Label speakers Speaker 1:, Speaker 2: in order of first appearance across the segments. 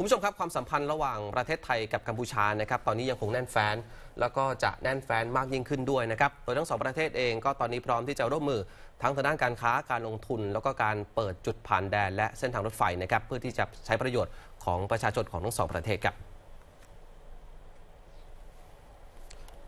Speaker 1: คุณผู้ชมครับความสัมพันธ์ระหว่างประเทศไทยกับกัมพูชานะครับ ตอนนี้ยังคงแน่นแฟ้นแล้วก็จะแน่นแฟ้นมากยิ่งขึ้นด้วยนะครับโดยทั้งสองประเทศเองก็ตอนนี้พร้อมที่จะร่วมมือ ทั้งทางด้านการค้าการลงทุน แล้วก็การเปิดจุดผ่านแดนและเส้นทางรถไฟนะครับเพื่อที่จะใช้ประโยชน์ของประชาชนของทั้งสองประเทศครับ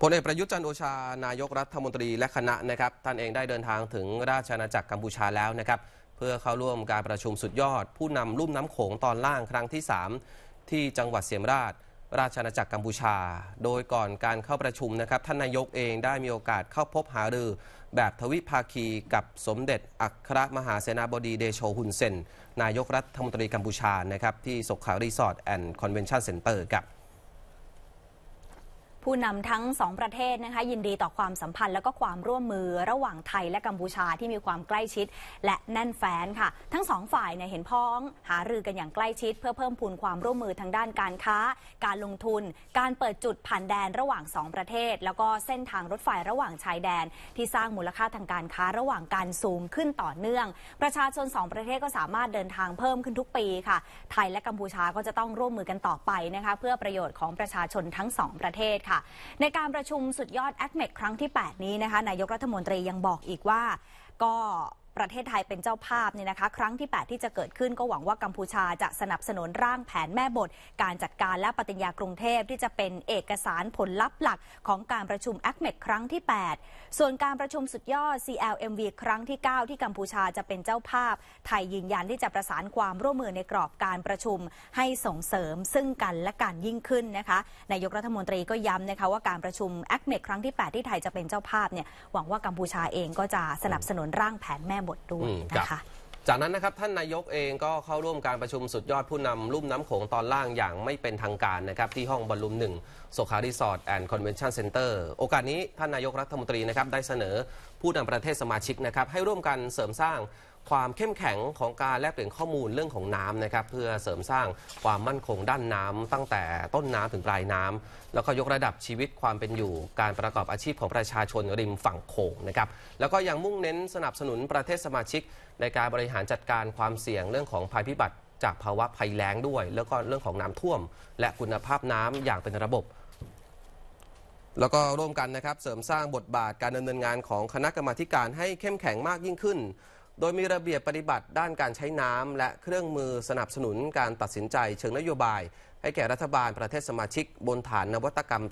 Speaker 1: พลเอกประยุทธ์จันโอชานายกรัฐมนตรีและคณะนะครับท่านเองได้เดินทางถึงราชอาณาจักรกัมพูชาแล้วนะครับพื่อเข้าร่วมการประชุมสุดยอดผู้นำลุ่มน้ำโขงตอนล่างครั้งที่ 3 ที่จังหวัดเสียมราชราชอาณาจักรกัมพูชา โดยก่อนการเข้าประชุมนะครับท่านนายกเองได้มีโอกาสเข้าพบหารือ แบบทวิภาคีกับสมเด็จอัครมหาเสนาบดีเดโชฮุนเซน นายกรัฐมนตรีกัมพูชานะครับที่สกขารีสอร์ทแอนด์คอนเวนชั่นเซ็นเตอร์ครับ
Speaker 2: ผู้นำทั้งสองประเทศนะคะ ยินดีต่อความสัมพันธ์และก็ความร่วมมือ ระหว่างไทยและกัมพูชาที่มีความใกล้ชิดและแน่นแฟ้นค่ะ ทั้งสองฝ่ายเนี่ยเห็นพ้องหารือกันอย่างใกล้ชิด เพื่อเพิ่มพูนความร่วมมือทางด้านการค้า การลงทุน การเปิดจุดผ่านแดนระหว่างสองประเทศ แล้วก็เส้นทางรถไฟระหว่างชายแดน ที่สร้างมูลค่าทางการค้าระหว่างการสูงขึ้นต่อเนื่อง ประชาชนสองประเทศก็สามารถเดินทางเพิ่มขึ้นทุกปีค่ะไทยและกัมพูชาก็จะต้องร่วมมือกันต่อไปนะคะเพื่อประโยชน์ของประชาชนทั้งสองประเทศค่ะค่ะในการประชุมสุดยอดแอคเมกครั้งที่ 8 นี้นะคะนายกรัฐมนตรียังบอกอีกว่าก็ประเทศไทยเป็นเจ้าภาพเนี่ยนะคะครั้งที่ 8 ที่จะเกิดขึ้นก็หวังว่ากัมพูชาจะสนับสนุนร่างแผนแม่บท การจัดการและปฏิญญากรุงเทพที่จะเป็นเอกสารผลลัพธ์หลักของการประชุมแอคเมครั้งที่ 8 ส่วนการประชุมสุดยอด CLMV ครั้งที่ 9 ที่กัมพูชาจะเป็นเจ้าภาพไทยยืนยันที่จะประสานความร่วมมือในกรอบการประชุมให้ส่งเสริมซึ่งกันและกันยิ่งขึ้นนะคะนายกรัฐมนตรีก็ย้ำนะคะว่าการประชุมแอคเมครั้งที่ 8 ที่ไทยจะเป็นเจ้าภาพเนี่ยหวังว่ากัมพูชาเองก็จะสนับสนุนร่างแผนแม่บทด้วย
Speaker 1: นะคะจากนั้นนะครับท่านนายกเองก็เข้าร่วมการประชุมสุดยอดผู้นำลุ่มน้ำโขงตอนล่างอย่างไม่เป็นทางการนะครับ ที่ห้องบอลลูมหนึ่งโซคารีสอร์ทแอนด์คอนเวนชั่นเซ็นเตอร์ โอกาสนี้ท่านนายกรัฐมนตรีนะครับได้เสนอผู้นำประเทศสมาชิกนะครับให้ร่วมกันเสริมสร้างความเข้มแข็งของการแลกเปลี่ยนข้อมูลเรื่องของน้ำนะครับเพื่อเสริมสร้างความมั่นคงด้านน้ำ ตั้งแต่ต้นน้ำถึงปลายน้ำ แล้วก็ยกระดับชีวิตความเป็นอยู่ การประกอบอาชีพของประชาชนริมฝั่งโขงนะครับแล้วก็ยังมุ่งเน้นสนับสนุนประเทศสมาชิก ในการบริหารจัดการความเสี่ยงเรื่องของภัยพิบัติ จากภาวะภัยแล้งด้วย แล้วก็เรื่องของน้ำท่วม และคุณภาพน้ำอย่างเป็นระบบแล้วก็ร่วมกันนะครับ เสริมสร้างบทบาทการดำเนินงานของคณะกรรมาการให้เข้มแข็งมากยิ่งขึ้น โดยมีระเบียบปฏิบัติด้านการใช้น้ำ และเครื่องมือสนับสนุนการตัดสินใจเชิงนโยบาย ให้แก่รัฐบาลประเทศสมาชิกบนฐานนวัตกรรม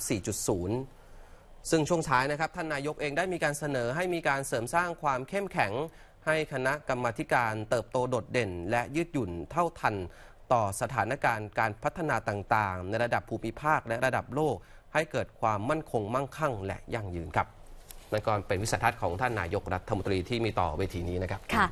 Speaker 1: 4.0 ซึ่งช่วงท้ายนะครับท่านนายกเองได้มีการเสนอให้มีการเสริมสร้างความเข้มแข็งให้คณะกรรมาการเติบโตโดดเด่น และยืดหยุ่นเท่าทันต่อสถานการณ์การพัฒนาต่างๆ ในระดับภูมิภาคและระดับโลกให้เกิดความมั่นคงมั่งคั่ง และยั่งยืนครับนั่นก็เป็นวิสัยทัศน์ของท่านนายกรัฐมนตรีที่มีต่อเวทีนี้นะครับค่ะ